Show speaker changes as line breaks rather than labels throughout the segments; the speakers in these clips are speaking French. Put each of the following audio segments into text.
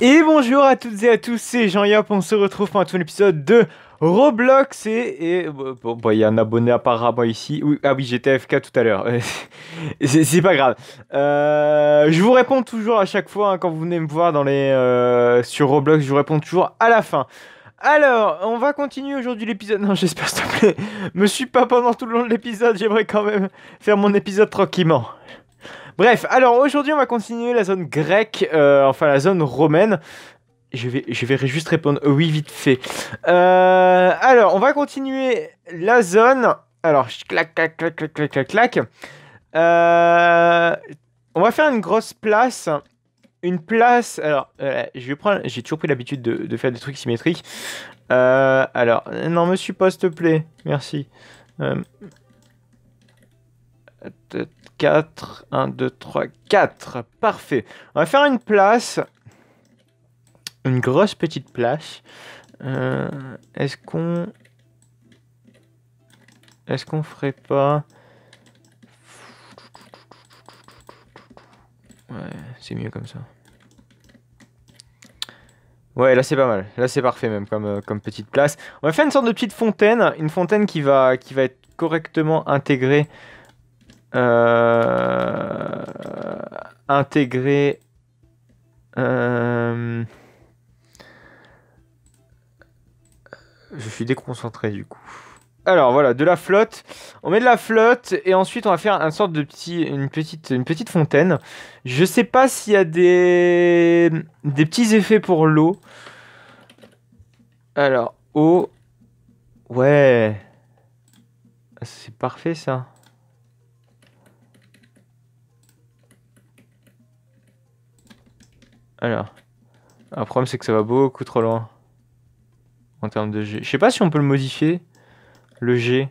Et bonjour à toutes et à tous, c'est Jean-Yop, on se retrouve pour un nouvel épisode de Roblox et, bon, il y a un abonné apparemment ici. ah oui, j'étais FK tout à l'heure. c'est pas grave. Euh, je vous réponds toujours à chaque fois hein, quand vous venez me voir dans les euh, sur Roblox, je vous réponds toujours à la fin. Alors, on va continuer aujourd'hui l'épisode. Non, j'espère, s'il te plaît. Me suis pas pendant tout le long de l'épisode. J'aimerais quand même faire mon épisode tranquillement. Bref, alors aujourd'hui, on va continuer la zone grecque, euh, enfin la zone romaine. Je vais, je vais juste répondre euh, oui, vite fait. Euh, alors, on va continuer la zone. Alors, clac, clac, clac, clac, clac, clac, clac. on va faire une grosse place une place. Alors, euh, je vais prendre. J'ai toujours pris l'habitude de, faire des trucs symétriques. Euh, alors, non, me suis pas, s'il te plaît. Merci. 4, 1, 2, 3, 4. Parfait. On va faire une place. Une grosse petite place. Euh, est-ce qu'on. Est-ce qu'on ferait pas. C'est mieux comme ça. Ouais, là c'est pas mal. Là c'est parfait même comme, euh, comme petite place. On va faire une sorte de petite fontaine. Une fontaine qui va, qui va être correctement intégrée. Euh, intégrée. Euh, je suis déconcentré du coup. Alors voilà, de la flotte. On met de la flotte et ensuite on va faire une sorte de petit, une petite, une petite fontaine. Je sais pas s'il y a des, des petits effets pour l'eau. Alors eau, ouais, ah, c'est parfait ça. Alors, le problème c'est que ça va beaucoup trop loin en termes de Je sais pas si on peut le modifier. Le G.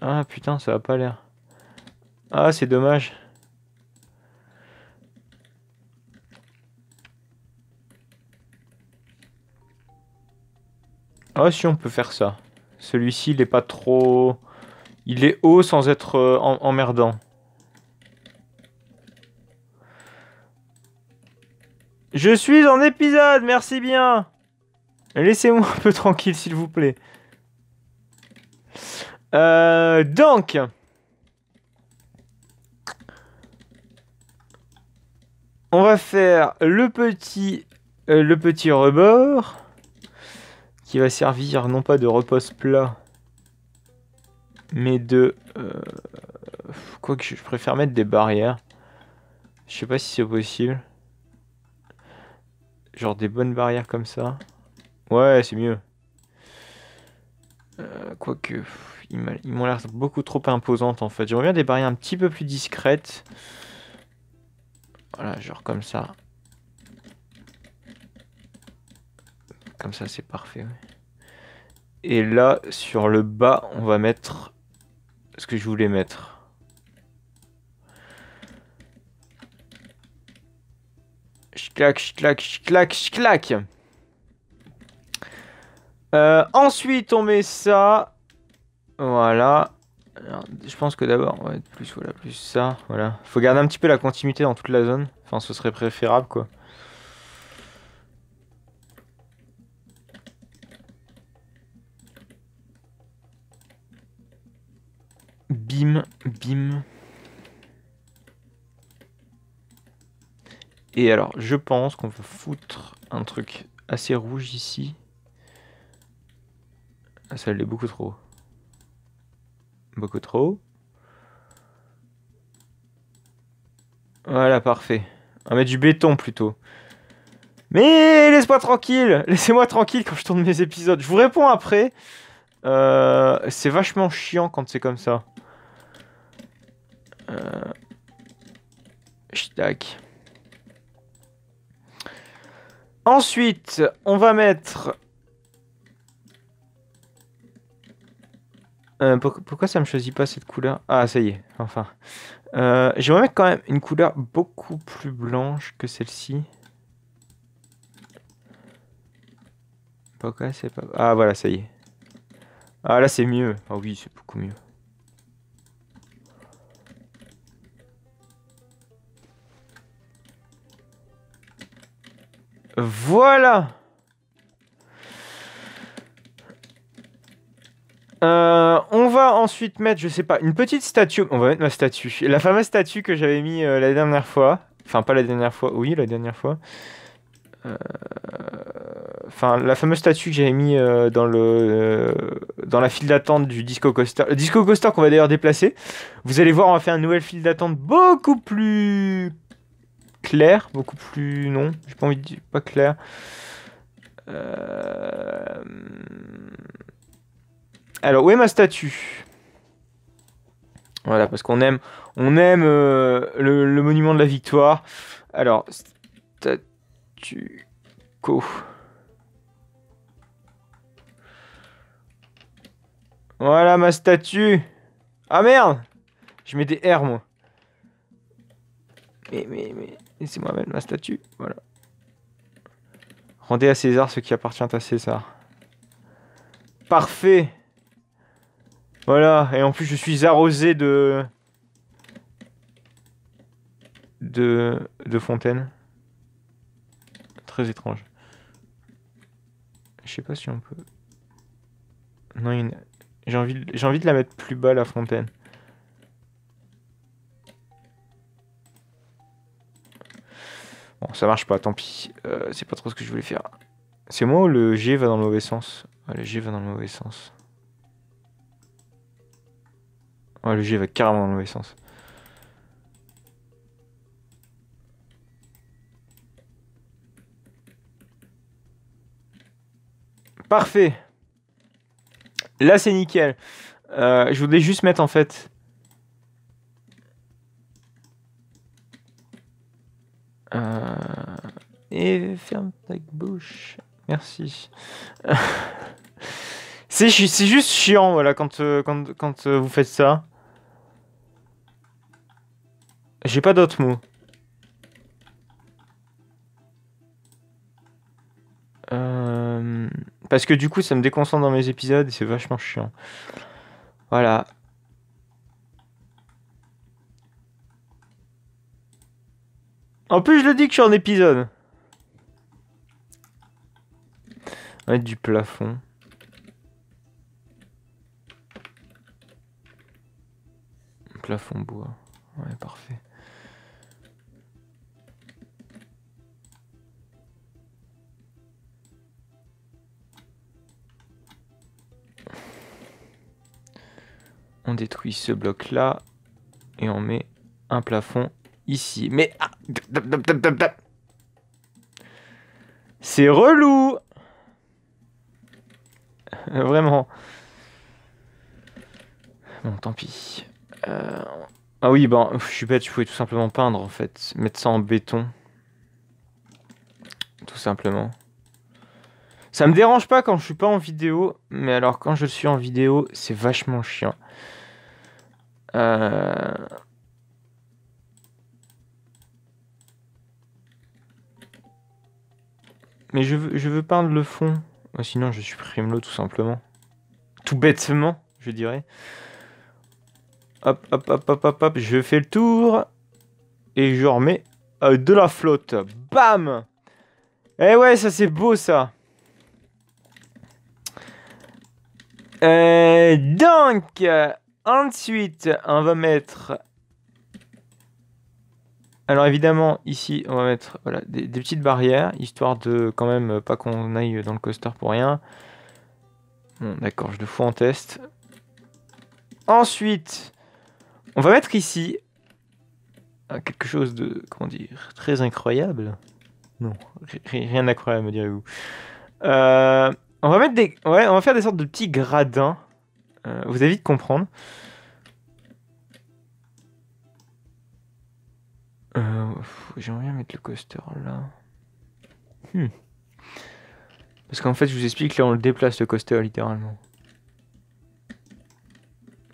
Ah putain, ça va pas l'air. Ah, c'est dommage. Ah si, on peut faire ça. Celui-ci, il est pas trop... Il est haut sans être euh, emmerdant. Je suis en épisode, merci bien Laissez-moi un peu tranquille, s'il vous plaît. Euh, donc... On va faire le petit, euh, le petit rebord qui va servir non pas de repose plat, mais de... Euh, quoi que je préfère mettre des barrières. Je sais pas si c'est possible. Genre des bonnes barrières comme ça. Ouais, c'est mieux. Euh, quoique, ils m'ont l'air beaucoup trop imposantes en fait. J'aimerais bien des barrières un petit peu plus discrètes. Voilà, genre comme ça. Comme ça, c'est parfait. Et là, sur le bas, on va mettre ce que je voulais mettre. Je clac, je chclac euh, ensuite, on met ça. Voilà. je pense que d'abord, on va être plus, voilà, plus ça. Voilà. Faut garder un petit peu la continuité dans toute la zone. Enfin, ce serait préférable, quoi. Bim, bim. Et alors, je pense qu'on va foutre un truc assez rouge ici. Ah, ça l'est beaucoup trop. Beaucoup trop. Voilà, parfait. On va mettre du béton plutôt. Mais laisse-moi tranquille Laissez-moi tranquille quand je tourne mes épisodes. Je vous réponds après. Euh, c'est vachement chiant quand c'est comme ça. Euh... Ensuite, on va mettre Euh, pourquoi ça me choisit pas cette couleur Ah, ça y est, enfin. Euh, J'aimerais mettre quand même une couleur beaucoup plus blanche que celle-ci. Pourquoi c'est pas... Ah, voilà, ça y est. Ah, là, c'est mieux. Ah oui, c'est beaucoup mieux. Voilà euh ensuite mettre, je sais pas, une petite statue. On va mettre ma statue. La fameuse statue que j'avais mis euh, la dernière fois. Enfin, pas la dernière fois. Oui, la dernière fois. Euh, enfin, la fameuse statue que j'avais mis euh, dans le dans la file d'attente du Disco Coaster. Le Disco Coaster qu'on va d'ailleurs déplacer. Vous allez voir, on va faire une nouvelle file d'attente beaucoup plus claire, beaucoup plus non. J'ai pas envie de dire pas claire. Alors, où est ma statue voilà, parce qu'on aime, on aime euh, le, monument de la victoire. Alors, statu Co Voilà ma statue. Ah merde Je mets des R moi. Mais, mais, mais, laissez-moi même ma statue. Voilà. Rendez à César ce qui appartient à César. Parfait voilà, et en plus je suis arrosé de... De... De fontaine. Très étrange. Je sais pas si on peut... Non, j'ai envie, de... j'ai envie de la mettre plus bas, la fontaine. Bon, ça marche pas, tant pis. Euh, c'est pas trop ce que je voulais faire. C'est moi ou le G va dans le mauvais sens ah, Le G va dans le mauvais sens. Ouais, le G va carrément dans le mauvais sens. Parfait. Là, c'est nickel. Euh, je voulais juste mettre en fait. Euh, et ferme ta bouche. Merci. c'est juste chiant, voilà, quand, euh, quand, quand vous faites ça. J'ai pas d'autres mots. Euh, parce que du coup, ça me déconcentre dans mes épisodes et c'est vachement chiant. Voilà. En plus, je le dis que je suis en épisode. Ouais, du plafond. Plafond bois. Ouais, parfait. on détruit ce bloc là et on met un plafond ici. Mais ah, c'est relou. Euh, vraiment. Bon, tant pis. Euh, ah oui, ben, je suis bête, je pouvais tout simplement peindre en fait. Mettre ça en béton. Tout simplement. Ça me dérange pas quand je suis pas en vidéo, mais alors quand je suis en vidéo, c'est vachement chiant. Euh, Mais je veux, je veux peindre le fond. Oh, sinon, je supprime l'eau tout simplement. Tout bêtement, je dirais. Hop, hop, hop, hop, hop, hop. Je fais le tour. Et je remets euh, de la flotte. Bam Eh ouais, ça c'est beau ça. Euh, donc... Ensuite, on va mettre... Alors évidemment, ici, on va mettre des, petites barrières, histoire de quand même pas qu'on aille dans le coaster pour rien. Bon, d'accord, je le fous en test. Ensuite, on va mettre ici euh, quelque chose de, comment dire, très incroyable. Non, rien d'incroyable, me direz-vous. Euh, on va mettre des, ouais, on va faire des sortes de petits gradins euh, vous avez vite comprendre. Euh, j'aimerais bien mettre le coaster là. Hmm. Parce qu'en fait, je vous explique, là, on le déplace le coaster littéralement.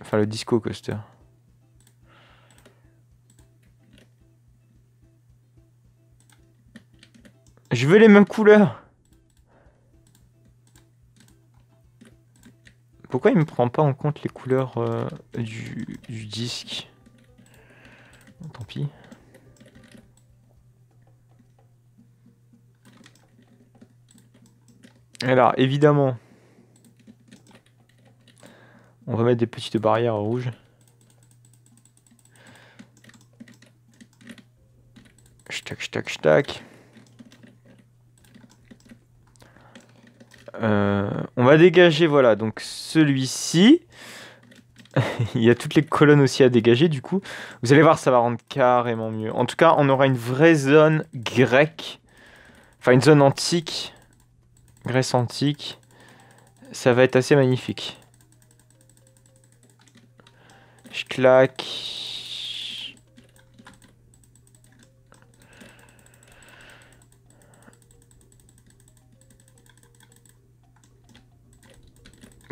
Enfin, le disco coaster. Je veux les mêmes couleurs Pourquoi il me prend pas en compte les couleurs euh, du, disque Tant pis. Alors, évidemment, on va mettre des petites barrières rouges. Tac, tac, tac. va dégager, voilà, donc celui-ci. Il y a toutes les colonnes aussi à dégager, du coup. Vous allez voir, ça va rendre carrément mieux. En tout cas, on aura une vraie zone grecque. Enfin, une zone antique. Grèce antique. Ça va être assez magnifique. Je claque.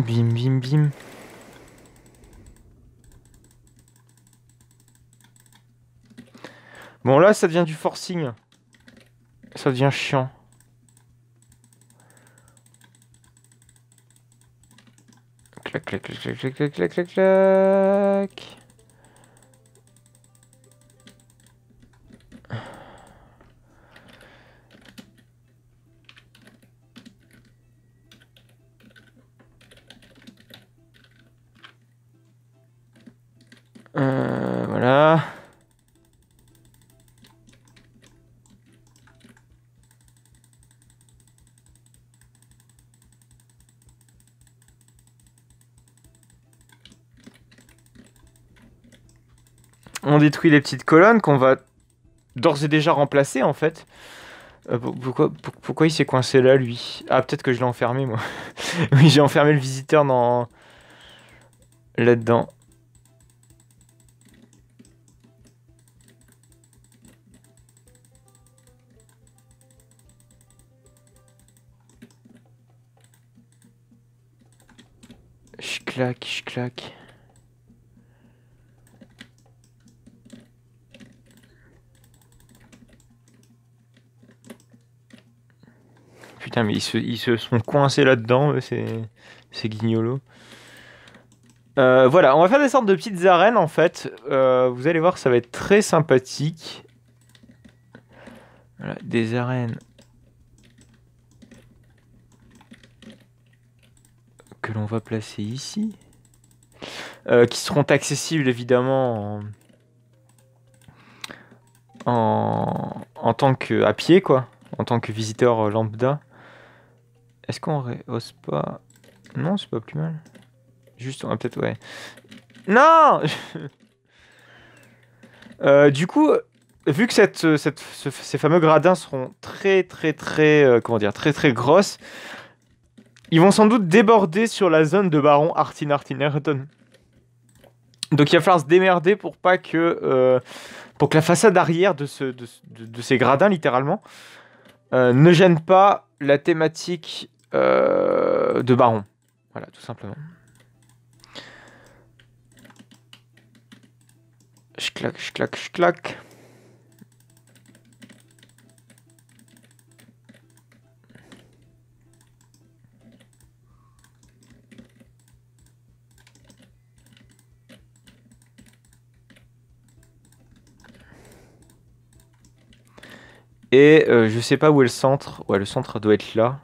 Bim, bim, bim. Bon, là, ça devient du forcing. Ça devient chiant. Clac, clac, clac, clac, clac, clac, clac, clac. Clac on détruit les petites colonnes qu'on va d'ores et déjà remplacer en fait. Euh, pourquoi, pourquoi il s'est coincé là lui Ah peut-être que je l'ai enfermé moi. oui j'ai enfermé le visiteur dans là-dedans. Je claque, je claque. mais ils se, sont coincés là-dedans, c'est c'est guignolos. Euh, voilà, on va faire des sortes de petites arènes en fait. Euh, vous allez voir, ça va être très sympathique. des arènes. Que l'on va placer ici. Euh, qui seront accessibles évidemment en tant que à pied quoi. En tant que visiteur lambda. Est-ce qu'on rehausse pas Non, c'est pas plus mal. Juste, on va peut-être... Ouais. Non euh, Du coup, vu que euh, ces fameux gradins seront très, très, très... Euh, comment dire Très, très grosses, ils vont sans doute déborder sur la zone de Baron Artin Artin Donc il va falloir se démerder pour pas que... pour que la façade arrière de ces gradins, littéralement, ne gêne pas la thématique euh, de baron. Voilà, tout simplement. Je claque, je claque, je claque. Et euh, je sais pas où est le centre. Ouais, le centre doit être là.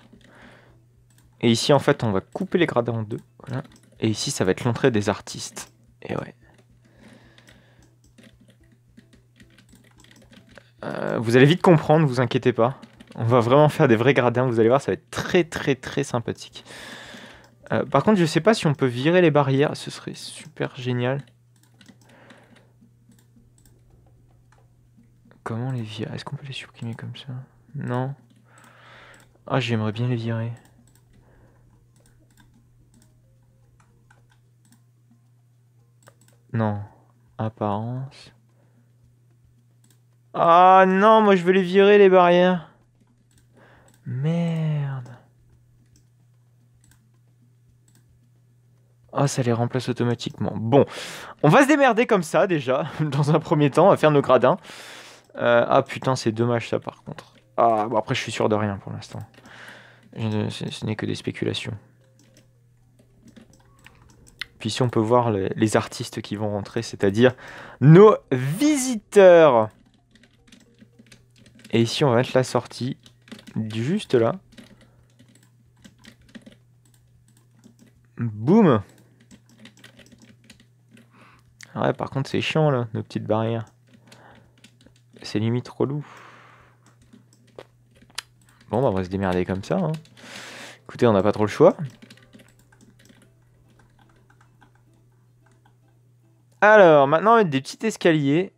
Et ici, en fait, on va couper les gradins en deux. Et ici, ça va être l'entrée des artistes. Et ouais. Euh, vous allez vite comprendre, vous inquiétez pas. On va vraiment faire des vrais gradins, vous allez voir, ça va être très très très sympathique. Euh, par contre, je sais pas si on peut virer les barrières, ce serait super génial. Comment les virer Est-ce qu'on peut les supprimer comme ça Non. Ah, j'aimerais bien les virer. Non. Apparence. Ah non, moi je veux les virer les barrières. Merde. Ah, ça les remplace automatiquement. Bon, on va se démerder comme ça déjà, dans un premier temps, on va faire nos gradins. Euh, ah putain, c'est dommage ça par contre. Ah, bon après je suis sûr de rien pour l'instant. Ce n'est que des spéculations ici on peut voir les, artistes qui vont rentrer, c'est-à-dire nos visiteurs. Et ici, on va mettre la sortie juste là. Boum Ouais, par contre, c'est chiant, là, nos petites barrières. C'est limite relou. Bon, bah, on va se démerder comme ça. Hein. Écoutez, on n'a pas trop le choix. Alors, maintenant, on va mettre des petits escaliers.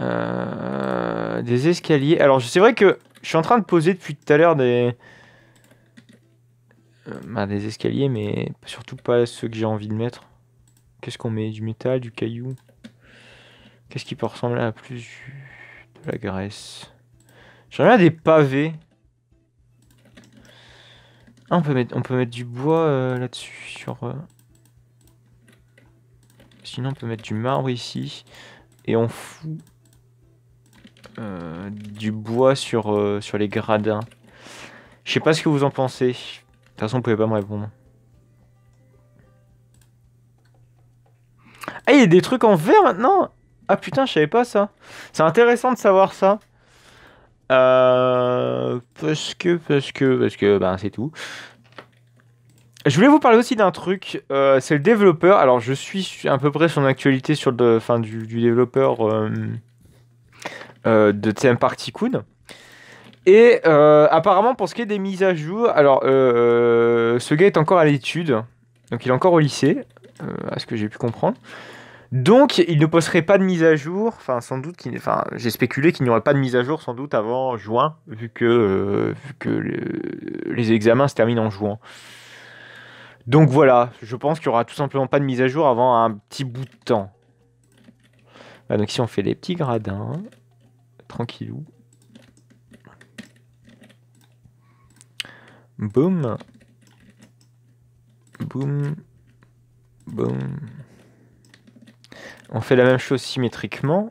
Euh, des escaliers. Alors, c'est vrai que je suis en train de poser depuis tout à l'heure des... Euh, ben, des escaliers, mais surtout pas ceux que j'ai envie de mettre. Qu'est-ce qu'on met Du métal, du caillou Qu'est-ce qui peut ressembler à plus de la graisse J'aimerais ai des pavés. Ah, on peut mettre, on peut mettre du bois euh, là-dessus. Sur, euh. Sinon, on peut mettre du marbre ici. Et on fout euh, du bois sur, sur les gradins. Je sais pas ce que vous en pensez. De toute façon, vous pouvez pas me répondre. Ah, il y a des trucs en verre maintenant Ah putain, je savais pas ça. C'est intéressant de savoir ça. Euh, parce que, parce que, parce que, ben c'est tout. Je voulais vous parler aussi d'un truc, euh, c'est le développeur. Alors je suis à peu près son actualité sur le, fin, du, développeur euh, de TM Party Et apparemment pour ce qui est des mises à jour, alors ce gars est encore à l'étude, donc il est encore au lycée, à ce que j'ai pu comprendre. Donc, il ne posterait pas de mise à jour. Enfin, sans doute, enfin, j'ai spéculé qu'il n'y aurait pas de mise à jour sans doute avant juin, vu que, euh, les examens se terminent en juin. Donc voilà, je pense qu'il n'y aura tout simplement pas de mise à jour avant un petit bout de temps. Ah, donc si on fait les petits gradins, tranquillou. Boum. Boum. Boum. On fait la même chose symétriquement.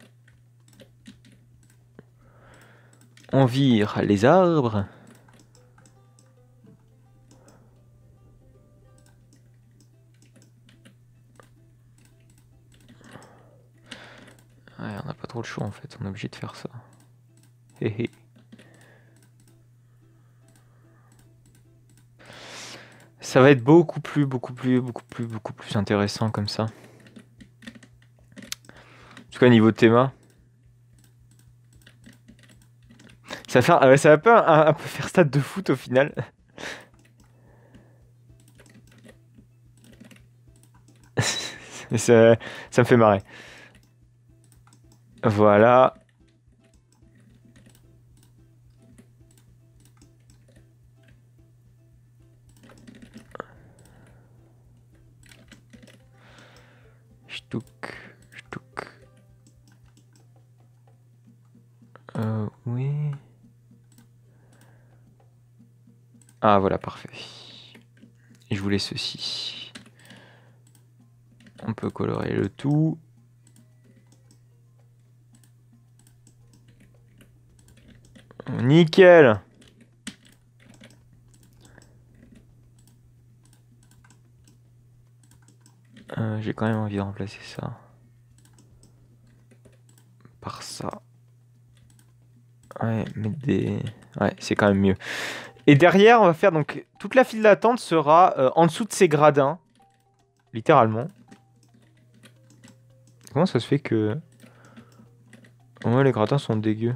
On vire les arbres. Ouais, on n'a pas trop le choix en fait, on est obligé de faire ça. Hé Ça va être beaucoup plus, beaucoup plus, beaucoup plus, beaucoup plus intéressant comme ça au niveau thème, Ça va, faire, ah ça va pas un, un, peu faire stade de foot au final ça, me fait marrer. Voilà. Stuck. Ah voilà, parfait. je voulais ceci. On peut colorer le tout. Nickel euh, J'ai quand même envie de remplacer ça par ça. Ouais, mettre des... Ouais, c'est quand même mieux. Et derrière, on va faire donc toute la file d'attente sera euh, en dessous de ces gradins, littéralement. Comment ça se fait que vrai, les gradins sont dégueux.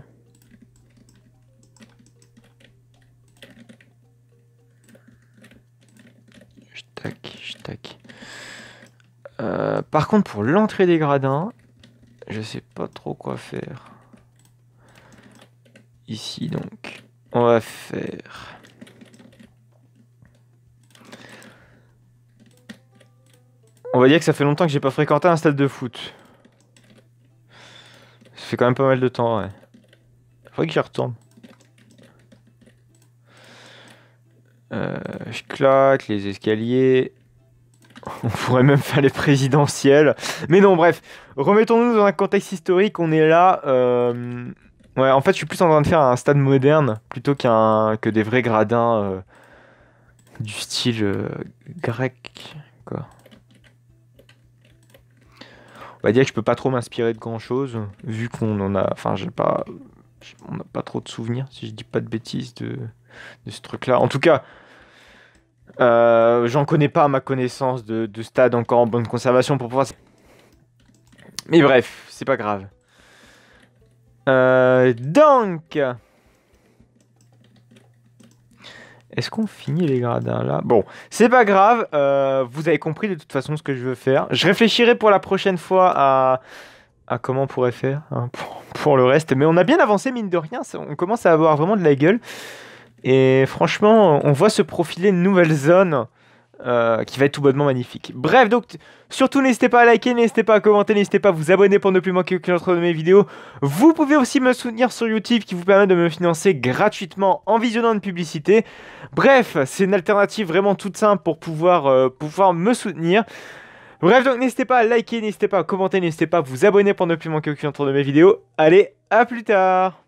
Tac, tac. Euh, par contre, pour l'entrée des gradins, je sais pas trop quoi faire. Ici donc, on va faire. On va dire que ça fait longtemps que j'ai pas fréquenté un stade de foot. Ça fait quand même pas mal de temps, ouais. Faudrait que j'y retourne. Euh, je claque, les escaliers. On pourrait même faire les présidentielles. Mais non, bref, remettons-nous dans un contexte historique. On est là. Euh, ouais, en fait, je suis plus en train de faire un stade moderne plutôt qu'un que des vrais gradins euh, du style grec, quoi on va dire que je peux pas trop m'inspirer de grand chose, vu qu'on en a. Enfin, j'ai pas. On n'a pas trop de souvenirs, si je dis pas de bêtises, de, ce truc-là. En tout cas, euh, j'en connais pas à ma connaissance de, stade encore en bonne conservation pour pouvoir. Mais bref, c'est pas grave. Euh, donc. Est-ce qu'on finit les gradins là Bon, c'est pas grave. Euh, vous avez compris de toute façon ce que je veux faire. Je réfléchirai pour la prochaine fois à, à comment on pourrait faire hein, pour, le reste. Mais on a bien avancé, mine de rien. On commence à avoir vraiment de la gueule. Et franchement, on voit se profiler une nouvelle zone... Euh, qui va être tout bonnement magnifique. Bref, donc surtout n'hésitez pas à liker, n'hésitez pas à commenter, n'hésitez pas à vous abonner pour ne plus manquer aucune autre de mes vidéos. Vous pouvez aussi me soutenir sur YouTube qui vous permet de me financer gratuitement en visionnant une publicité. Bref, c'est une alternative vraiment toute simple pour pouvoir, euh, pouvoir me soutenir. Bref, donc n'hésitez pas à liker, n'hésitez pas à commenter, n'hésitez pas à vous abonner pour ne plus manquer aucune autre de mes vidéos. Allez, à plus tard